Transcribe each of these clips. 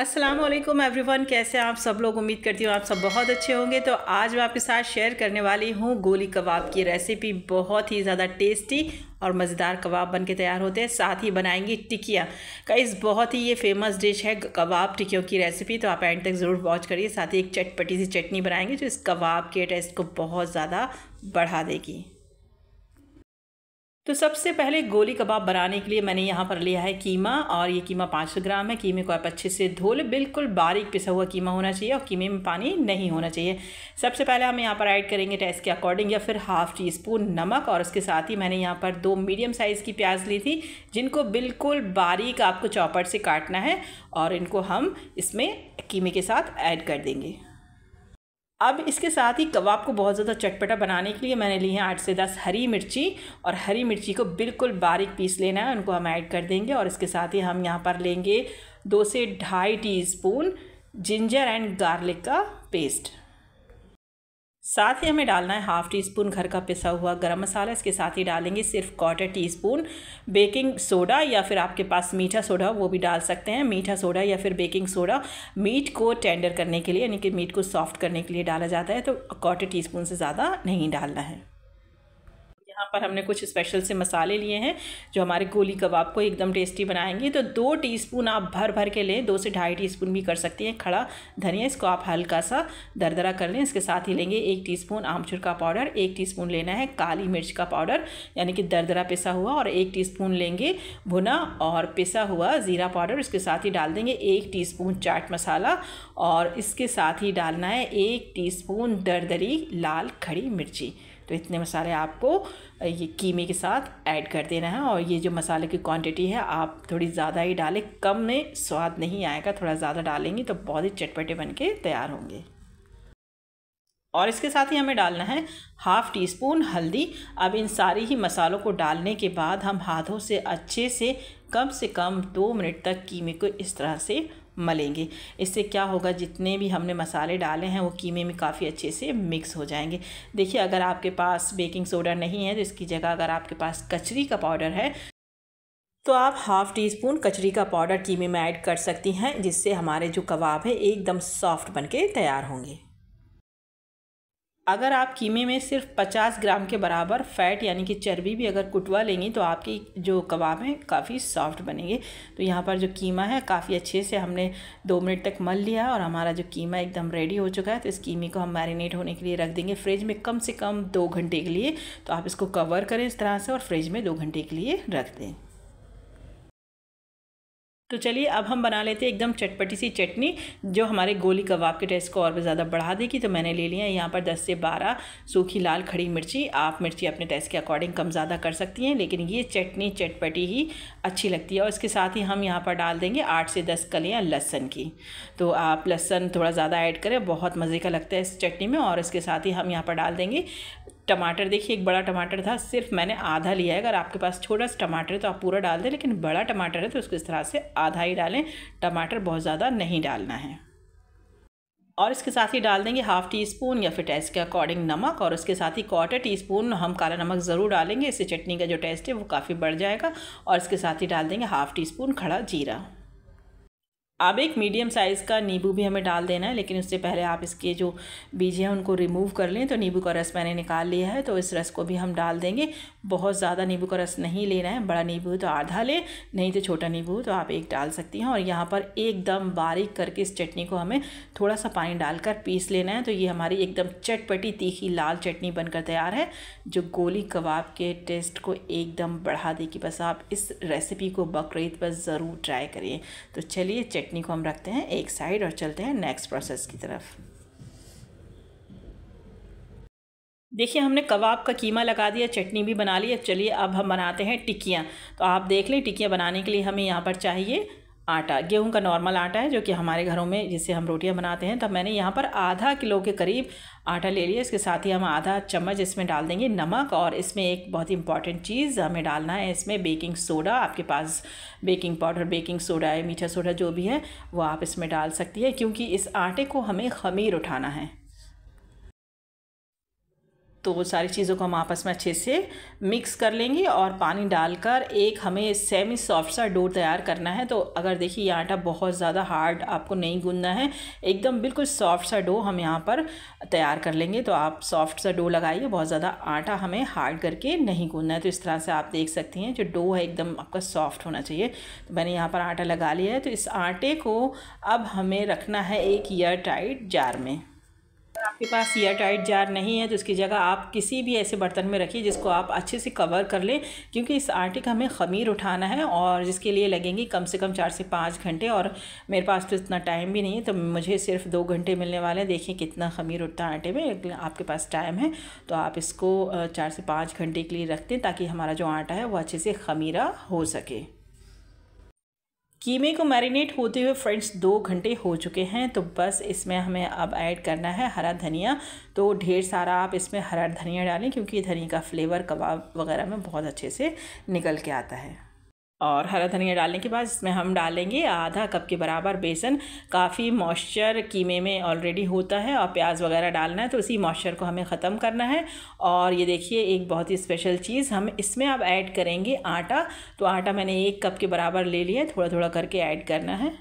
Aslam everyone कैसे आप सब लोग उम्मीद करती हूँ आप सब बहुत अच्छे होंगे तो आज मैं आपके साथ शेयर करने वाली हूँ गोली कबाब की रेसिपी बहुत ही ज़्यादा टेस्टी और मज़ेदार कबाब बन के तैयार होते हैं साथ ही बनाएंगी टिकिया का इस बहुत ही ये फेमस डिश है कबाब टिकियों की रेसिपी तो आप एंड तक ज़रूर वॉच करिए साथ ही एक चटपटी सी चटनी बनाएंगे जो इस कबाब के टेस्ट को बहुत ज़्यादा बढ़ा देगी तो सबसे पहले गोली कबाब बनाने के लिए मैंने यहाँ पर लिया है कीमा और ये कीमा पाँच सौ ग्राम है कीमे को आप अच्छे से धो ले बिल्कुल बारीक पिसा हुआ कीमा होना चाहिए और कीमे में पानी नहीं होना चाहिए सबसे पहले हम यहाँ पर ऐड करेंगे टेस्ट के अकॉर्डिंग या फिर हाफ़ टी स्पून नमक और उसके साथ ही मैंने यहाँ पर दो मीडियम साइज़ की प्याज ली थी जिनको बिल्कुल बारीक आपको चौपट से काटना है और इनको हम इसमें कीमे के साथ ऐड कर देंगे अब इसके साथ ही कबाब को बहुत ज़्यादा चटपटा बनाने के लिए मैंने ली है आठ से दस हरी मिर्ची और हरी मिर्ची को बिल्कुल बारीक पीस लेना है उनको हम ऐड कर देंगे और इसके साथ ही हम यहाँ पर लेंगे दो से ढाई टीस्पून जिंजर एंड गार्लिक का पेस्ट साथ ही हमें डालना है हाफ़ टी स्पून घर का पिसा हुआ गरम मसाला इसके साथ ही डालेंगे सिर्फ quarter teaspoon baking soda या फिर आपके पास मीठा सोडा वो भी डाल सकते हैं मीठा सोडा या फिर बेकिंग सोडा मीट को टेंडर करने के लिए यानी कि मीट को सॉफ्ट करने के लिए डाला जाता है तो क्वार्टर टी स्पून से ज़्यादा नहीं डालना है यहाँ पर हमने कुछ स्पेशल से मसाले लिए हैं जो हमारे गोली कबाब को एकदम टेस्टी बनाएंगे तो दो टीस्पून आप भर भर के लें दो से ढाई टीस्पून भी कर सकती हैं खड़ा धनिया इसको आप हल्का सा दरदरा कर लें इसके साथ ही लेंगे एक स्पून आमचूर का पाउडर एक स्पून लेना है काली मिर्च का पाउडर यानी कि दरदरा पिसा हुआ और एक स्पून लेंगे भुना और पिसा हुआ ज़ीरा पाउडर इसके साथ ही डाल देंगे एक स्पून चाट मसाला और इसके साथ ही डालना है एक टी स्पून दरदरी लाल खड़ी मिर्ची तो इतने मसाले आपको ये कीमे के साथ ऐड कर देना है और ये जो मसाले की क्वांटिटी है आप थोड़ी ज़्यादा ही डालें कम में स्वाद नहीं आएगा थोड़ा ज़्यादा डालेंगी तो बहुत ही चटपटे बन के तैयार होंगे और इसके साथ ही हमें डालना है हाफ़ टी स्पून हल्दी अब इन सारी ही मसालों को डालने के बाद हम हाथों से अच्छे से कम से कम दो मिनट तक कीमे को इस तरह से मलेंगे इससे क्या होगा जितने भी हमने मसाले डाले हैं वो कीमे में काफ़ी अच्छे से मिक्स हो जाएंगे देखिए अगर आपके पास बेकिंग सोडा नहीं है तो इसकी जगह अगर आपके पास कचरी का पाउडर है तो आप हाफ़ टी स्पून कचरी का पाउडर कीमे में ऐड कर सकती हैं जिससे हमारे जो कबाब है एकदम सॉफ्ट बनके तैयार होंगे अगर आप कीमे में सिर्फ 50 ग्राम के बराबर फैट यानी कि चर्बी भी अगर कुटवा लेंगी तो आपके जो कबाब हैं काफ़ी सॉफ्ट बनेंगे तो यहाँ पर जो कीमा है काफ़ी अच्छे से हमने दो मिनट तक मल लिया और हमारा जो कीमा एकदम रेडी हो चुका है तो इस कीमे को हम मैरिनेट होने के लिए रख देंगे फ्रिज में कम से कम दो घंटे के लिए तो आप इसको कवर करें इस तरह से और फ्रिज में दो घंटे के लिए रख दें तो चलिए अब हम बना लेते हैं एकदम चटपटी सी चटनी जो हमारे गोली कबाब के टेस्ट को और भी ज़्यादा बढ़ा देगी तो मैंने ले लिया है यहाँ पर 10 से 12 सूखी लाल खड़ी मिर्ची आप मिर्ची अपने टेस्ट के अकॉर्डिंग कम ज़्यादा कर सकती हैं लेकिन ये चटनी चटपटी ही अच्छी लगती है और इसके साथ ही हम यहाँ पर डाल देंगे आठ से दस कलियाँ लहसन की तो आप लहसन थोड़ा ज़्यादा ऐड करें बहुत मज़े का लगता है इस चटनी में और इसके साथ ही हम यहाँ पर डाल देंगे टमाटर देखिए एक बड़ा टमाटर था सिर्फ मैंने आधा लिया है अगर आपके पास छोटा सा टमाटर है तो आप पूरा डाल दें लेकिन बड़ा टमाटर है तो उसको इस तरह से आधा ही डालें टमाटर बहुत ज़्यादा नहीं डालना है और इसके साथ ही डाल देंगे हाफ़ टी स्पून या फिर टेस्ट के अकॉर्डिंग नमक और उसके साथ ही क्वार्टर टी स्पून हम काला नमक ज़रूर डालेंगे इससे चटनी का जो टेस्ट है वो काफ़ी बढ़ जाएगा और इसके साथ ही डाल देंगे हाफ़ टी स्पून खड़ा जीरा अब एक मीडियम साइज़ का नींबू भी हमें डाल देना है लेकिन उससे पहले आप इसके जो बीज हैं उनको रिमूव कर लें तो नींबू का रस मैंने निकाल लिया है तो इस रस को भी हम डाल देंगे बहुत ज़्यादा नींबू का रस नहीं लेना है बड़ा नींबू तो आधा लें नहीं तो छोटा नींबू तो आप एक डाल सकती हैं और यहाँ पर एकदम बारीक करके इस चटनी को हमें थोड़ा सा पानी डालकर पीस लेना है तो ये हमारी एकदम चटपटी तीखी लाल चटनी बनकर तैयार है जो गोली कबाब के टेस्ट को एकदम बढ़ा देगी बस आप इस रेसिपी को बकरीद पर ज़रूर ट्राई करिए तो चलिए चटनी चटनी को हम रखते हैं एक साइड और चलते हैं नेक्स्ट प्रोसेस की तरफ देखिए हमने कबाब का कीमा लगा दिया चटनी भी बना ली अब चलिए अब हम बनाते हैं टिक्कियाँ तो आप देख लें टिक्कियाँ बनाने के लिए हमें यहाँ पर चाहिए आटा गेहूं का नॉर्मल आटा है जो कि हमारे घरों में जिससे हम रोटियां बनाते हैं तब मैंने यहाँ पर आधा किलो के करीब आटा ले लिया इसके साथ ही हम आधा चम्मच इसमें डाल देंगे नमक और इसमें एक बहुत ही इंपॉर्टेंट चीज़ हमें डालना है इसमें बेकिंग सोडा आपके पास बेकिंग पाउडर बेकिंग सोडा है मीठा सोडा जो भी है वो आप इसमें डाल सकती है क्योंकि इस आटे को हमें खमीर उठाना है तो वो सारी चीज़ों को हम आपस में अच्छे से मिक्स कर लेंगे और पानी डालकर एक हमें सेमी सॉफ्ट सा डो तैयार करना है तो अगर देखिए ये आटा बहुत ज़्यादा हार्ड आपको नहीं गूंदना है एकदम बिल्कुल सॉफ्ट सा डो हम यहाँ पर तैयार कर लेंगे तो आप सॉफ्ट सा डो लगाइए बहुत ज़्यादा आटा हमें हार्ड करके नहीं गूंदना है तो इस तरह से आप देख सकती हैं जो डो है एकदम आपका सॉफ्ट होना चाहिए तो मैंने यहाँ पर आटा लगा लिया है तो इस आटे को अब हमें रखना है एक ईयर टाइट जार में अगर आपके पास एयर टाइट जार नहीं है तो इसकी जगह आप किसी भी ऐसे बर्तन में रखिए जिसको आप अच्छे से कवर कर लें क्योंकि इस आटे का हमें खमीर उठाना है और जिसके लिए लगेंगे कम से कम चार से पाँच घंटे और मेरे पास तो इतना टाइम भी नहीं है तो मुझे सिर्फ दो घंटे मिलने वाले हैं देखिए कितना खमीर उठता है आटे में आपके पास टाइम है तो आप इसको चार से पाँच घंटे के लिए रखते हैं ताकि हमारा जो आटा है वो अच्छे से खमीरा हो सके कीमे को मैरिनेट होते हुए फ्रेंड्स दो घंटे हो चुके हैं तो बस इसमें हमें अब ऐड करना है हरा धनिया तो ढेर सारा आप इसमें हरा धनिया डालें क्योंकि धनिया का फ्लेवर कबाब वगैरह में बहुत अच्छे से निकल के आता है और हरा धनिया डालने के बाद इसमें हम डालेंगे आधा कप के बराबर बेसन काफ़ी मॉइस्चर कीमे में ऑलरेडी होता है और प्याज वगैरह डालना है तो उसी मॉइस्चर को हमें ख़त्म करना है और ये देखिए एक बहुत ही स्पेशल चीज़ हम इसमें अब ऐड करेंगे आटा तो आटा मैंने एक कप के बराबर ले लिया थोड़ा थोड़ा करके ऐड करना है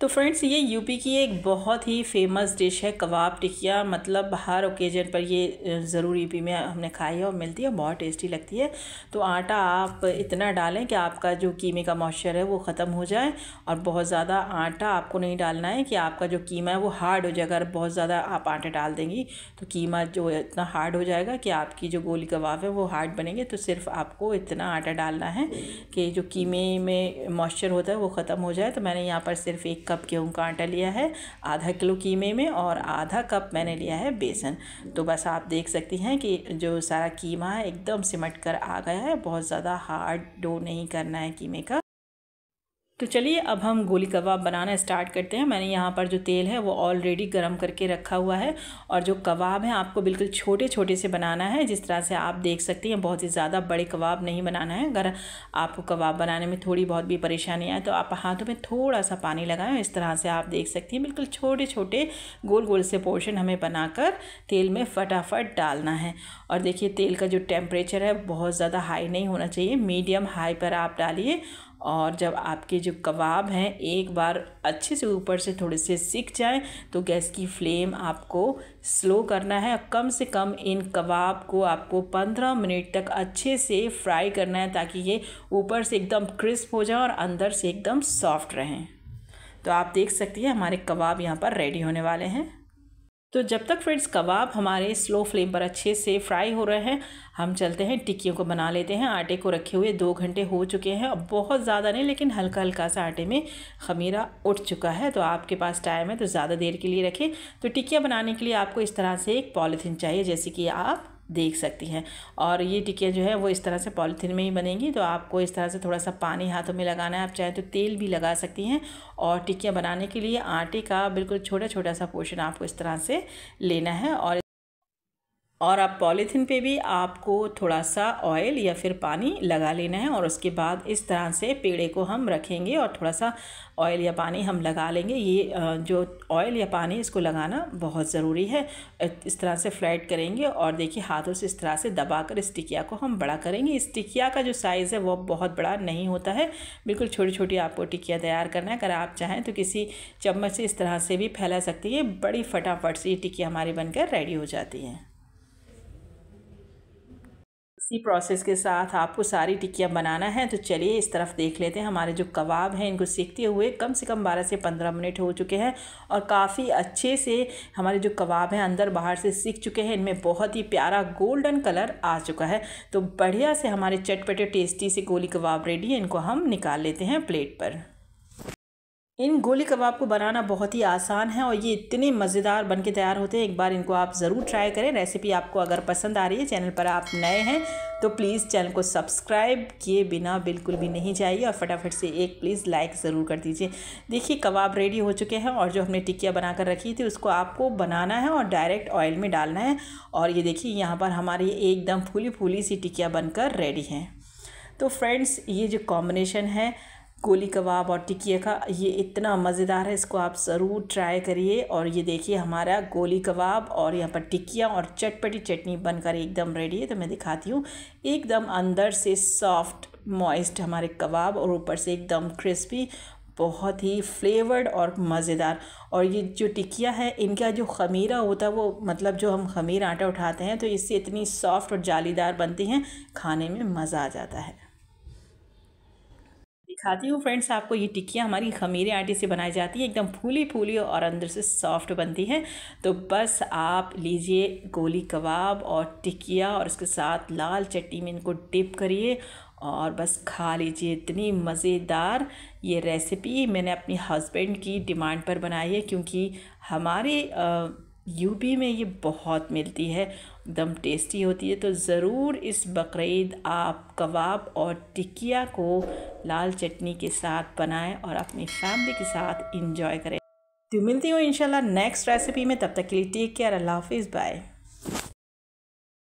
तो फ्रेंड्स ये यूपी की एक बहुत ही फेमस डिश है कबाब टिकिया मतलब हर ओकेजन पर ये ज़रूर यूपी में हमने खाई है और मिलती है बहुत टेस्टी लगती है तो आटा आप इतना डालें कि आपका जो कीमे का मॉइस्चर है वो ख़त्म हो जाए और बहुत ज़्यादा आटा आपको नहीं डालना है कि आपका जो कीमा है वो हार्ड हो जाएगा अगर बहुत ज़्यादा आप आटा डाल देंगी तो कीमा जो इतना हार्ड हो जाएगा कि आपकी जो गोली कबाब है वो हार्ड बनेंगे तो सिर्फ आपको इतना आटा डालना है कि जो कीमे में मॉइस्चर होता है वो ख़त्म हो जाए तो मैंने यहाँ पर सिर्फ एक कप गेहूँ का आटा लिया है आधा किलो कीमे में और आधा कप मैंने लिया है बेसन तो बस आप देख सकती हैं कि जो सारा कीमा है एकदम सिमट कर आ गया है बहुत ज़्यादा हार्ड डो नहीं करना है कीमे का तो चलिए अब हम गोली कबाब बनाना स्टार्ट करते हैं मैंने यहाँ पर जो तेल है वो ऑलरेडी गरम करके रखा हुआ है और जो कबाब है आपको बिल्कुल छोटे छोटे से बनाना है जिस तरह से आप देख सकते हैं बहुत ही ज़्यादा बड़े कबाब नहीं बनाना है अगर आपको कबाब बनाने में थोड़ी बहुत भी परेशानी आए तो आप हाथों में थोड़ा सा पानी लगाएं इस तरह से आप देख सकते हैं बिल्कुल छोटे छोटे गोल गोल से पोर्शन हमें बनाकर तेल में फटाफट डालना है और देखिए तेल का जो टेम्परेचर है बहुत ज़्यादा हाई नहीं होना चाहिए मीडियम हाई पर आप डालिए और जब आपके जो कबाब हैं एक बार अच्छे से ऊपर से थोड़े से सीख जाएं तो गैस की फ्लेम आपको स्लो करना है कम से कम इन कबाब को आपको पंद्रह मिनट तक अच्छे से फ्राई करना है ताकि ये ऊपर से एकदम क्रिस्प हो जाए और अंदर से एकदम सॉफ्ट रहें तो आप देख सकती हैं हमारे कबाब यहाँ पर रेडी होने वाले हैं तो जब तक फ्रेंड्स कबाब हमारे स्लो फ्लेम पर अच्छे से फ्राई हो रहे हैं हम चलते हैं टिक्कियों को बना लेते हैं आटे को रखे हुए दो घंटे हो चुके हैं अब बहुत ज़्यादा नहीं लेकिन हल्का हल्का सा आटे में खमीरा उठ चुका है तो आपके पास टाइम है तो ज़्यादा देर के लिए रखें तो टिक्कियाँ बनाने के लिए आपको इस तरह से एक पॉलीथीन चाहिए जैसे कि आप देख सकती हैं और ये टिक्कियाँ जो है वो इस तरह से पॉलीथीन में ही बनेंगी तो आपको इस तरह से थोड़ा सा पानी हाथों में लगाना है आप चाहें तो तेल भी लगा सकती हैं और टिक्कियाँ बनाने के लिए आटे का बिल्कुल छोटा छोटा सा पोर्शन आपको इस तरह से लेना है और और अब पॉलीथीन पे भी आपको थोड़ा सा ऑयल या फिर पानी लगा लेना है और उसके बाद इस तरह से पेड़े को हम रखेंगे और थोड़ा सा ऑयल या पानी हम लगा लेंगे ये जो ऑयल या पानी इसको लगाना बहुत ज़रूरी है इस तरह से फ्लैट करेंगे और देखिए हाथों से इस तरह से दबाकर इस टिकिया को हम बड़ा करेंगे इस टिकिया का जो साइज़ है वो बहुत बड़ा नहीं होता है बिल्कुल छोटी छोटी आपको टिकिया तैयार करना है अगर आप चाहें तो किसी चम्मच से इस तरह से भी फैला सकती है बड़ी फटाफट से ये टिकिया हमारी बनकर रेडी हो जाती हैं इसी प्रोसेस के साथ आपको सारी टिक्कियाँ बनाना है तो चलिए इस तरफ देख लेते हैं हमारे जो कबाब हैं इनको सीखते हुए कम से कम बारह से पंद्रह मिनट हो चुके हैं और काफ़ी अच्छे से हमारे जो कबाब हैं अंदर बाहर से सीख चुके हैं इनमें बहुत ही प्यारा गोल्डन कलर आ चुका है तो बढ़िया से हमारे चटपटे टेस्टी से गोली कबाब रेडी है इनको हम निकाल लेते हैं प्लेट पर इन गोली कबाब को बनाना बहुत ही आसान है और ये इतने मज़ेदार बन के तैयार होते हैं एक बार इनको आप ज़रूर ट्राई करें रेसिपी आपको अगर पसंद आ रही है चैनल पर आप नए हैं तो प्लीज़ चैनल को सब्सक्राइब किए बिना बिल्कुल भी नहीं जाइए और फटाफट से एक प्लीज़ लाइक ज़रूर कर दीजिए देखिए कबाब रेडी हो चुके हैं और जो हमने टिकिया बना कर रखी थी उसको आपको बनाना है और डायरेक्ट ऑयल में डालना है और ये देखिए यहाँ पर हमारी एकदम फूली फूली सी टिकिया बनकर रेडी हैं तो फ्रेंड्स ये जो कॉम्बिनेशन है गोली कबाब और टिकिया का ये इतना मज़ेदार है इसको आप ज़रूर ट्राई करिए और ये देखिए हमारा गोली कबाब और यहाँ पर टिकिया और चटपटी चटनी बनकर एकदम रेडी है तो मैं दिखाती हूँ एकदम अंदर से सॉफ्ट मॉइस्ट हमारे कबाब और ऊपर से एकदम क्रिस्पी बहुत ही फ्लेवर्ड और मज़ेदार और ये जो टिकिया है इनका जो खमीरा होता है वो मतलब जो हम खमीर आटा उठाते हैं तो इससे इतनी सॉफ्ट और जालीदार बनती हैं खाने में मज़ा आ जाता है खाती हूँ फ्रेंड्स आपको ये टिक्कियाँ हमारी खमीरे आटे से बनाई जाती है एकदम फूली फूली और अंदर से सॉफ्ट बनती है तो बस आप लीजिए गोली कबाब और टिकिया और उसके साथ लाल चटनी में इनको डिप करिए और बस खा लीजिए इतनी मज़ेदार ये रेसिपी मैंने अपने हस्बैंड की डिमांड पर बनाई है क्योंकि हमारे यूपी में ये बहुत मिलती है दम टेस्टी होती है तो ज़रूर इस बकरीद आप कबाब और टिकिया को लाल चटनी के साथ बनाएं और अपनी फैमिली के साथ इंजॉय करें तो मिलती हूँ इनशाला नेक्स्ट रेसिपी में तब तक के लिए टेक केयर अल्लाह हाफिज़ बाय